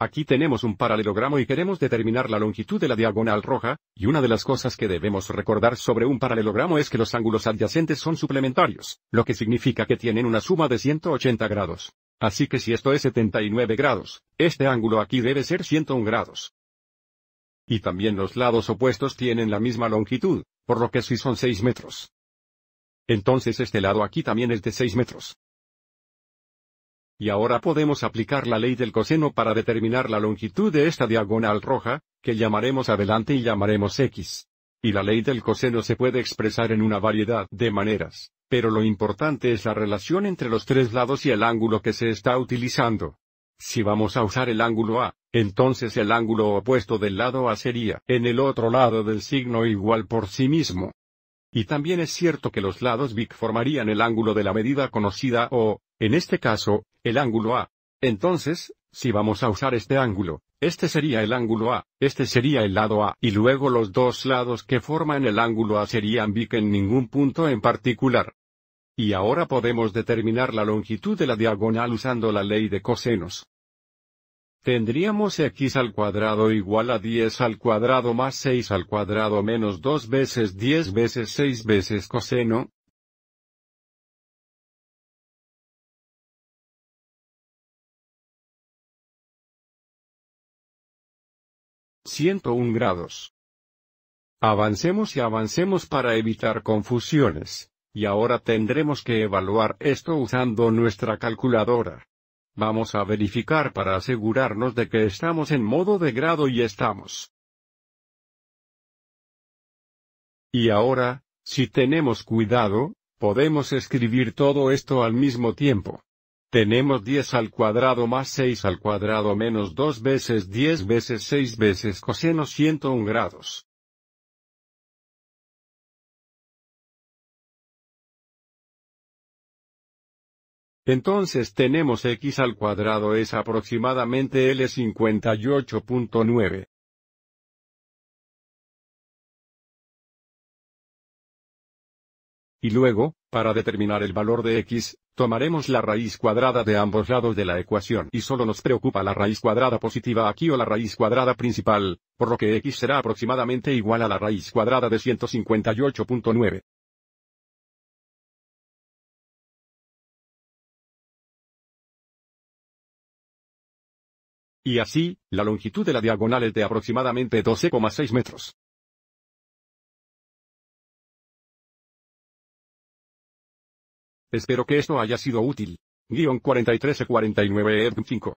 Aquí tenemos un paralelogramo y queremos determinar la longitud de la diagonal roja, y una de las cosas que debemos recordar sobre un paralelogramo es que los ángulos adyacentes son suplementarios, lo que significa que tienen una suma de 180 grados. Así que si esto es 79 grados, este ángulo aquí debe ser 101 grados. Y también los lados opuestos tienen la misma longitud, por lo que si son 6 metros. Entonces este lado aquí también es de 6 metros. Y ahora podemos aplicar la ley del coseno para determinar la longitud de esta diagonal roja, que llamaremos adelante y llamaremos x. Y la ley del coseno se puede expresar en una variedad de maneras, pero lo importante es la relación entre los tres lados y el ángulo que se está utilizando. Si vamos a usar el ángulo A, entonces el ángulo opuesto del lado A sería en el otro lado del signo igual por sí mismo. Y también es cierto que los lados BIC formarían el ángulo de la medida conocida o, en este caso, el ángulo A. Entonces, si vamos a usar este ángulo, este sería el ángulo A, este sería el lado A, y luego los dos lados que forman el ángulo A serían bic en ningún punto en particular. Y ahora podemos determinar la longitud de la diagonal usando la ley de cosenos. Tendríamos x al cuadrado igual a 10 al cuadrado más 6 al cuadrado menos 2 veces 10 veces 6 veces coseno, 101 grados. Avancemos y avancemos para evitar confusiones, y ahora tendremos que evaluar esto usando nuestra calculadora. Vamos a verificar para asegurarnos de que estamos en modo de grado y estamos. Y ahora, si tenemos cuidado, podemos escribir todo esto al mismo tiempo. Tenemos 10 al cuadrado más 6 al cuadrado menos 2 veces 10 veces 6 veces coseno 101 grados. Entonces tenemos x al cuadrado es aproximadamente L58.9. Y luego, para determinar el valor de x, Tomaremos la raíz cuadrada de ambos lados de la ecuación y solo nos preocupa la raíz cuadrada positiva aquí o la raíz cuadrada principal, por lo que x será aproximadamente igual a la raíz cuadrada de 158.9. Y así, la longitud de la diagonal es de aproximadamente 12,6 metros. Espero que esto haya sido útil. Guión 43 49 5.